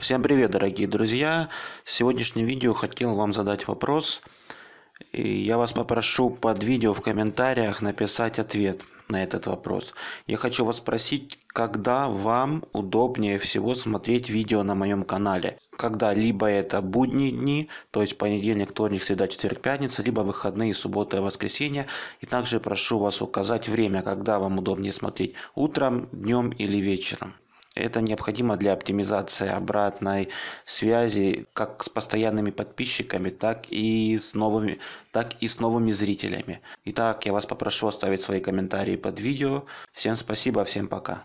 Всем привет, дорогие друзья! В сегодняшнем видео хотел вам задать вопрос. И я вас попрошу под видео в комментариях написать ответ на этот вопрос. Я хочу вас спросить, когда вам удобнее всего смотреть видео на моем канале? Когда либо это будние дни, то есть понедельник, вторник, среда, четверг, пятница, либо выходные, суббота и воскресенье. И также прошу вас указать время, когда вам удобнее смотреть, утром, днем или вечером. Это необходимо для оптимизации обратной связи как с постоянными подписчиками, так и с новыми, так и с новыми зрителями. Итак, я вас попрошу оставить свои комментарии под видео. Всем спасибо, всем пока.